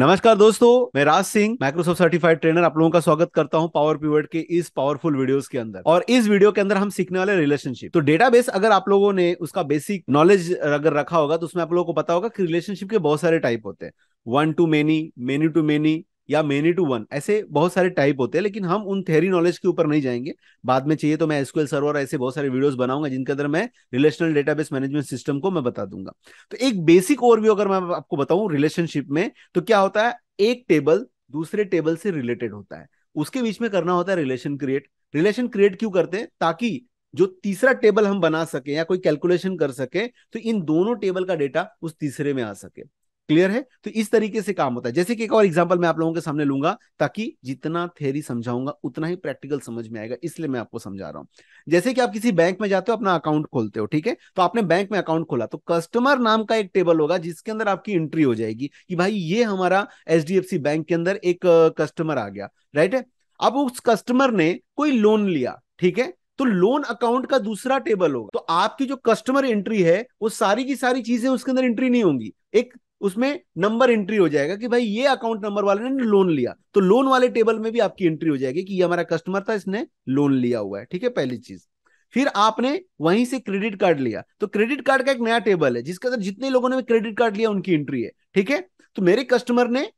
नमस्कार दोस्तों मैं Raj Singh Microsoft certified trainer आप लोगों का स्वागत करता हूं पावर पीवर्ड के इस पावरफुल वीडियोस के अंदर और इस वीडियो के अंदर हम सीखने वाले रिलेशनशिप तो डेटाबेस अगर आप लोगों ने उसका बेसिक नॉलेज अगर रखा होगा तो उसमें आप लोगों को पता होगा कि रिलेशनशिप के बहुत सारे टाइप होते हैं one to many many to many या मेनी टू वन ऐसे बहुत सारे टाइप होते हैं लेकिन हम उन थेरी नॉलेज के ऊपर नहीं जाएंगे बाद में चाहिए तो मैं एसक्यूएल सर्वर ऐसे बहुत सारे वीडियोस बनाऊंगा जिनके अंदर मैं रिलेशनल डेटाबेस मैनेजमेंट सिस्टम को मैं बता दूंगा तो एक बेसिक ओवरव्यू अगर मैं आपको बताऊं रिलेशनशिप में तो क्या होता है एक टेबल दूसरे टेबल से रिलेटेड होता है उसके बीच में करना होता है रिलेशन क्रिएट रिलेशन क्रिएट क्यों करते हैं ताकि जो तीसरा टेबल हम बना सके या कोई कैलकुलेशन कर सके तो इन दोनों टेबल का डेटा उस तीसरे में आ सके क्लियर है तो इस तरीके से काम होता है जैसे कि एक और एग्जाम्पल मैं आप लोगों के सामने लूंगा ताकि जितना थेरी समझाऊंगा उतना ही प्रैक्टिकल समझ में आएगा इसलिए मैं आपको समझा रहा हूं जैसे कि आप किसी बैंक में जाते हो अपना अकाउंट खोलते हो ठीक है तो आपने बैंक में अकाउंट खोला तो कस्टमर नाम का एक टेबल होगा जिसके अंदर आपकी एंट्री हो जाएगी कि भाई ये हमारा एच बैंक के अंदर एक कस्टमर आ गया राइट है अब उस कस्टमर ने कोई लोन लिया ठीक है तो लोन अकाउंट का दूसरा टेबल होगा तो आपकी जो कस्टमर एंट्री है वो सारी की सारी चीजें उसके अंदर एंट्री नहीं होंगी एक उसमें नंबर एंट्री हो जाएगा कि भाई ये अकाउंट नंबर वाले ने लोन लिया तो लोन वाले टेबल में भी आपकी एंट्री हो जाएगी कि ये हमारा कस्टमर था इसने लोन लिया हुआ है ठीक है पहली चीज फिर आपने वहीं से क्रेडिट कार्ड लिया तो क्रेडिट कार्ड का एक नया टेबल है जिसके अंदर जितने लोगों ने क्रेडिट कार्ड लिया उनकी एंट्री है ठीक है तो मेरे कस्टमर ने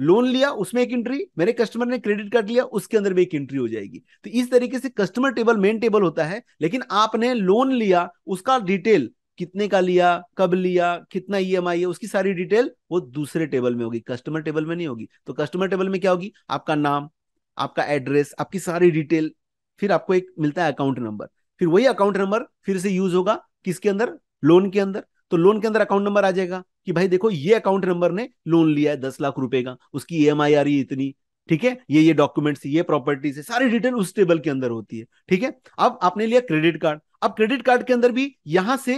लोन लिया उसमें एक एंट्री मेरे कस्टमर ने क्रेडिट कार्ड लिया उसके अंदर भी एक एंट्री हो जाएगी तो इस तरीके से कस्टमर टेबल मेन टेबल होता है लेकिन आपने लोन लिया उसका डिटेल कितने का लिया कब लिया कितना ई एम आई है उसकी सारी डिटेल वो दूसरे टेबल में होगी कस्टमर टेबल में नहीं होगी तो कस्टमर टेबल में क्या होगी आपका नाम आपका एड्रेस आपकी सारी डिटेल फिर आपको एक मिलता है अकाउंट नंबर फिर वही अकाउंट नंबर फिर से यूज होगा किसके अंदर लोन के अंदर तो लोन के अंदर अकाउंट नंबर आ जाएगा कि भाई देखो ये अकाउंट नंबर ने लोन लिया है दस लाख रुपए का उसकी ई e आ रही है इतनी ठीक है ये ये डॉक्यूमेंट्स ये प्रॉपर्टीज है सारी डिटेल उस टेबल के अंदर होती है ठीक है अब आपने लिया क्रेडिट कार्ड अब क्रेडिट कार्ड के अंदर भी यहां से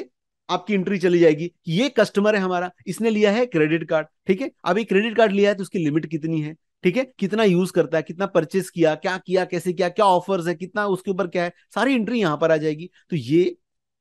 आपकी एंट्री चली जाएगी ये कस्टमर है हमारा इसने लिया है क्रेडिट कार्ड ठीक है अब ये क्रेडिट कार्ड लिया है तो उसकी लिमिट कितनी है ठीक है कितना यूज करता है कितना परचेस किया क्या किया कैसे किया क्या ऑफर्स है कितना उसके ऊपर क्या है सारी एंट्री यहां पर आ जाएगी तो ये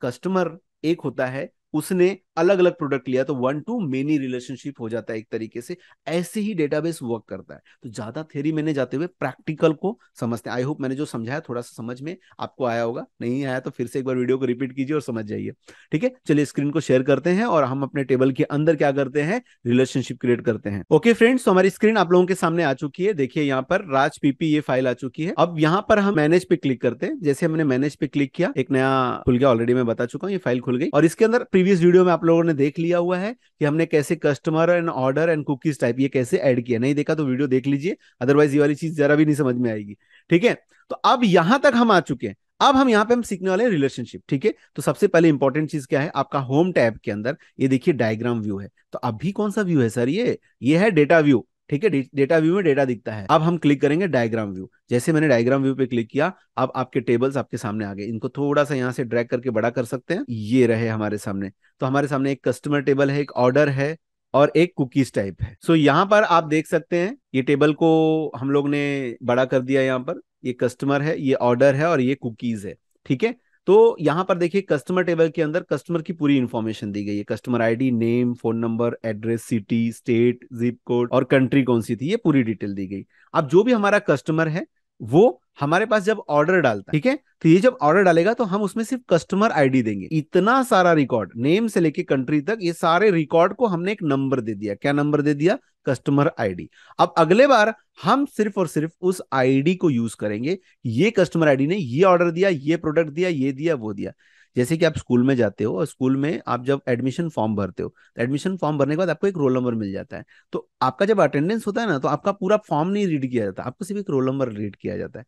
कस्टमर एक होता है उसने अलग अलग प्रोडक्ट लिया तो वन टू मेनी रिलेशनशिप हो जाता है एक तरीके से ऐसे ही डेटाबेस वर्क करता है तो ज्यादा थ्योरी मैंने जाते हुए प्रैक्टिकल को समझते हैं आई होप मैंने जो समझाया थोड़ा सा समझ में आपको आया होगा नहीं आया तो फिर से एक बार वीडियो को रिपीट कीजिए और समझ जाइए ठीक है चलिए स्क्रीन को शेयर करते हैं और हम अपने टेबल के अंदर क्या करते हैं रिलेशनशिप क्रिएट करते हैं ओके फ्रेंड्स तो हमारी स्क्रीन आप लोगों के सामने आ चुकी है देखिए यहाँ पर राज पीपी ये फाइल आ चुकी है अब यहाँ पर हम मैनेज पे क्लिक करते हैं जैसे हमने मैनेज पे क्लिक किया एक नया खुल गया ऑलरेडी मैं बता चुका हूँ ये फाइल खुल गई और इसके अंदर प्रीवियस वीडियो में आप लोगों ने देख लिया हुआ है कि हमने कैसे customer and order and cookies type ये कैसे ऐड किया नहीं देखा तो वीडियो देख लीजिए अदरवाइज ये वाली चीज जरा भी नहीं समझ में आएगी ठीक है तो अब यहां तक हम आ चुके हैं अब हम यहां पे हम सीखने वाले रिलेशनशिप ठीक है तो सबसे पहले इंपॉर्टेंट चीज क्या है आपका होम टैब के अंदर ये देखिए डायग्राम व्यू है तो अभी कौन सा व्यू है सर ये ये है डेटा व्यू ठीक है डेटा व्यू में डेटा दिखता है अब हम क्लिक करेंगे डायग्राम व्यू जैसे मैंने डायग्राम व्यू पे क्लिक किया अब आपके टेबल्स आपके सामने आ गए इनको थोड़ा सा यहाँ से ड्रैग करके बड़ा कर सकते हैं ये रहे हमारे सामने तो हमारे सामने एक कस्टमर टेबल है एक ऑर्डर है और एक कुकीज टाइप है सो so, यहाँ पर आप देख सकते हैं ये टेबल को हम लोग ने बड़ा कर दिया यहाँ पर ये कस्टमर है ये ऑर्डर है और ये कुकीज है ठीक है तो यहाँ पर देखिए कस्टमर टेबल के अंदर कस्टमर की पूरी इन्फॉर्मेशन दी गई है customer ID name phone number address city state zip code और कंट्री कौन सी थी ये पूरी डिटेल दी गई अब जो भी हमारा कस्टमर है वो हमारे पास जब ऑर्डर डालता है ठीक है तो ये जब ऑर्डर डालेगा तो हम उसमें सिर्फ कस्टमर आईडी देंगे इतना सारा रिकॉर्ड नेम से लेके कंट्री तक ये सारे रिकॉर्ड को हमने एक नंबर दे दिया क्या नंबर दे दिया कस्टमर आईडी अब अगले बार हम सिर्फ और सिर्फ उस आईडी को यूज करेंगे ये कस्टमर आईडी ने ये ऑर्डर दिया ये प्रोडक्ट दिया ये दिया वो दिया जैसे कि आप स्कूल में जाते हो और स्कूल में आप जब एडमिशन फॉर्म भरते हो तो एडमिशन फॉर्म भरने के बाद आपको एक रोल नंबर मिल जाता है तो आपका जब अटेंडेंस होता है ना तो आपका पूरा फॉर्म नहीं रीड किया जाता आपको सिर्फ एक रोल नंबर रीड किया जाता है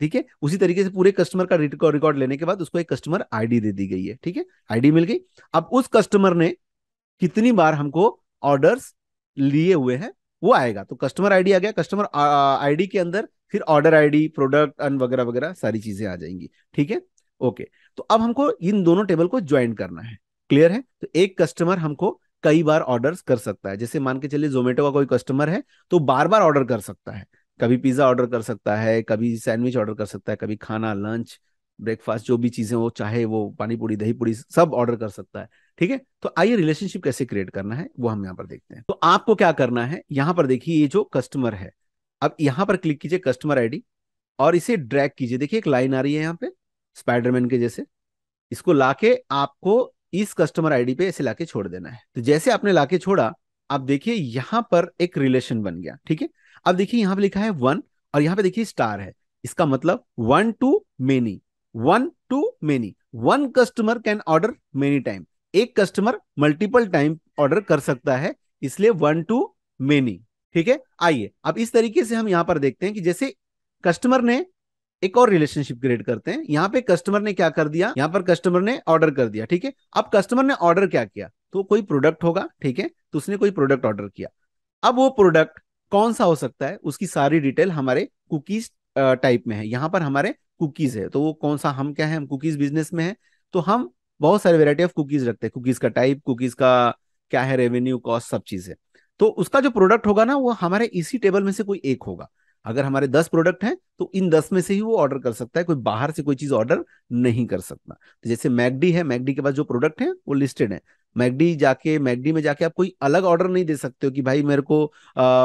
ठीक है उसी तरीके से पूरे कस्टमर का रिकॉर्ड लेने के बाद उसको एक कस्टमर आईडी दे दी गई है ठीक है आईडी मिल गई अब उस कस्टमर ने कितनी बार हमको ऑर्डर्स लिए हुए हैं वो आएगा तो कस्टमर आईडी आ गया कस्टमर आईडी के अंदर फिर ऑर्डर आईडी प्रोडक्ट अन वगैरह वगैरह सारी चीजें आ जाएंगी ठीक है ओके तो अब हमको इन दोनों टेबल को ज्वाइन करना है क्लियर है तो एक कस्टमर हमको कई बार ऑर्डर कर सकता है जैसे मान के चलिए जोमेटो का कोई कस्टमर है तो बार बार ऑर्डर कर सकता है कभी पिज्जा ऑर्डर कर सकता है कभी सैंडविच ऑर्डर कर सकता है कभी खाना लंच ब्रेकफास्ट जो भी चीजें हो चाहे वो पानी पूरी दही पूरी सब ऑर्डर कर सकता है ठीक है तो आइए रिलेशनशिप कैसे क्रिएट करना है वो हम यहाँ पर देखते हैं तो आपको क्या करना है यहाँ पर देखिए ये जो कस्टमर है अब यहाँ पर क्लिक कीजिए कस्टमर आईडी और इसे ड्रैग कीजिए देखिए एक लाइन आ रही है यहाँ पे स्पाइडरमैन के जैसे इसको लाके आपको इस कस्टमर आईडी पे ऐसे लाके छोड़ देना है तो जैसे आपने लाके छोड़ा आप देखिए यहां पर एक रिलेशन बन गया ठीक है अब देखिए यहां पे लिखा है वन और यहां पे देखिए स्टार है इसका मतलब one to many one to many one customer can order many time एक कस्टमर मल्टीपल टाइम ऑर्डर कर सकता है इसलिए वन टू मेनी ठीक है आइए अब इस तरीके से हम यहां पर देखते हैं कि जैसे कस्टमर ने एक और रिलेशनशिप क्रिएट करते हैं यहां पे कस्टमर ने क्या कर दिया यहां पर कस्टमर ने ऑर्डर कर दिया ठीक है अब कस्टमर ने ऑर्डर क्या किया तो कोई प्रोडक्ट होगा ठीक है तो उसने कोई प्रोडक्ट ऑर्डर किया अब वो प्रोडक्ट कौन सा हो सकता है उसकी सारी डिटेल हमारे कुकीज टाइप में है यहाँ पर हमारे कुकीज है तो वो कौन सा हम क्या है हम कुकीज बिजनेस में है तो हम बहुत सारे वेरायटी ऑफ कुकीज रखते हैं कुकीज का टाइप कुकीज का क्या है रेवेन्यू कॉस्ट सब चीज है तो उसका जो प्रोडक्ट होगा ना वो हमारे इसी टेबल में से कोई एक होगा अगर हमारे दस प्रोडक्ट हैं तो इन दस में से ही वो ऑर्डर कर सकता है कोई बाहर से कोई चीज ऑर्डर नहीं कर सकता तो जैसे मैगडी है मैगडी के पास जो प्रोडक्ट है वो लिस्टेड है मैगडी जाके मैगडी में जाके आप कोई अलग ऑर्डर नहीं दे सकते हो कि भाई मेरे को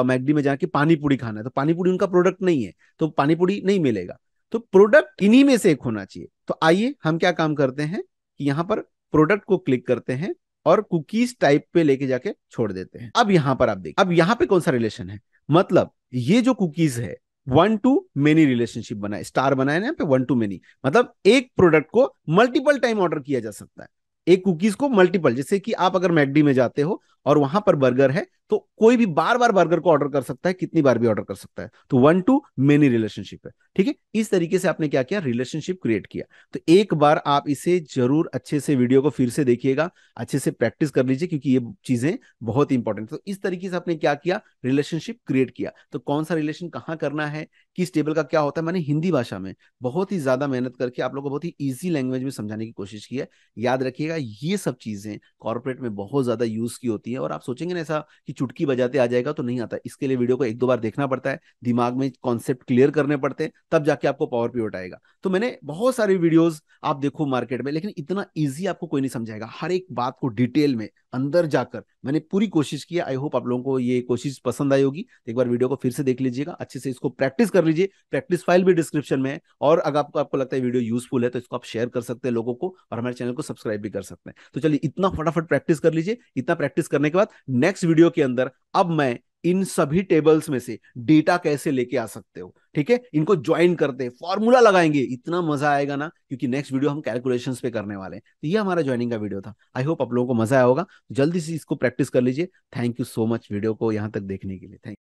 मैगडी में जाके पानी पूरी खाना है तो पानी पूरी उनका प्रोडक्ट नहीं है तो पानी पूरी नहीं मिलेगा तो प्रोडक्ट इन्हीं में से एक होना चाहिए तो आइए हम क्या काम करते हैं कि यहाँ पर प्रोडक्ट को क्लिक करते हैं और कुकीज टाइप पे लेके जाके छोड़ देते हैं अब यहाँ पर आप देखिए अब यहाँ पे कौन सा रिलेशन है मतलब ये जो कुकीज है वन टू मेनी रिलेशनशिप बनाए स्टार बनाए ना पे वन टू मेनी मतलब एक प्रोडक्ट को मल्टीपल टाइम ऑर्डर किया जा सकता है एक कुकीज को मल्टीपल जैसे कि आप अगर मैकडी में जाते हो और वहां पर बर्गर है तो कोई भी बार बार बर्गर को ऑर्डर कर सकता है कितनी बार भी ऑर्डर कर सकता है तो वन टू मेनी रिलेशनशिप है ठीक है इस तरीके से आपने क्या किया रिलेशनशिप क्रिएट किया तो एक बार आप इसे जरूर अच्छे से वीडियो को फिर से देखिएगा अच्छे से प्रैक्टिस कर लीजिए क्योंकि ये चीजें बहुत इंपॉर्टेंट तो इस तरीके से आपने क्या किया रिलेशनशिप क्रिएट किया तो कौन सा रिलेशन कहाँ करना है किस टेबल का क्या होता है मैंने हिंदी भाषा में बहुत ही ज्यादा मेहनत करके आप लोग को बहुत ही ईजी लैंग्वेज में समझाने की कोशिश की है याद रखिएगा ये सब चीजें कॉर्पोरेट में बहुत ज्यादा यूज की होती है और आप सोचेंगे ना ऐसा कि चुटकी बजाते आ जाएगा तो नहीं आता इसके लिए वीडियो को एक दो बार देखना पड़ता है दिमाग में कॉन्सेप्ट क्लियर करने पड़ते हैं तब जाके आपको पावर पीवट आएगा तो मैंने बहुत सारे वीडियोस आप देखो मार्केट में लेकिन इतना ईजी आपको कोई नहीं समझाएगा हर एक बात को डिटेल में अंदर जाकर मैंने पूरी कोशिश की आई होप आप लोगों को ये कोशिश पसंद आई होगी एक बार वीडियो को फिर से देख लीजिएगा अच्छे से इसको प्रैक्टिस कर लीजिए प्रैक्टिस फाइल भी डिस्क्रिप्शन में है और अगर आपको आपको लगता है वीडियो यूजफुल है तो इसको आप शेयर कर सकते हैं लोगों को और हमारे चैनल को सब्सक्राइब भी कर सकते हैं तो चलिए इतना फटाफट प्रैक्टिस कर लीजिए इतना प्रैक्टिस करने के बाद नेक्स्ट वीडियो के अंदर अब मैं इन सभी टेबल्स में से डेटा कैसे लेके आ सकते हो ठीक है इनको ज्वाइन करते हैं फॉर्मूला लगाएंगे इतना मजा आएगा ना क्योंकि नेक्स्ट वीडियो हम कैलकुलेशंस पे करने वाले हैं तो ये हमारा ज्वाइनिंग का वीडियो था आई होप आप लोगों को मजा आया होगा तो जल्दी से इसको प्रैक्टिस कर लीजिए thank you so much video को यहां तक देखने के लिए थैंक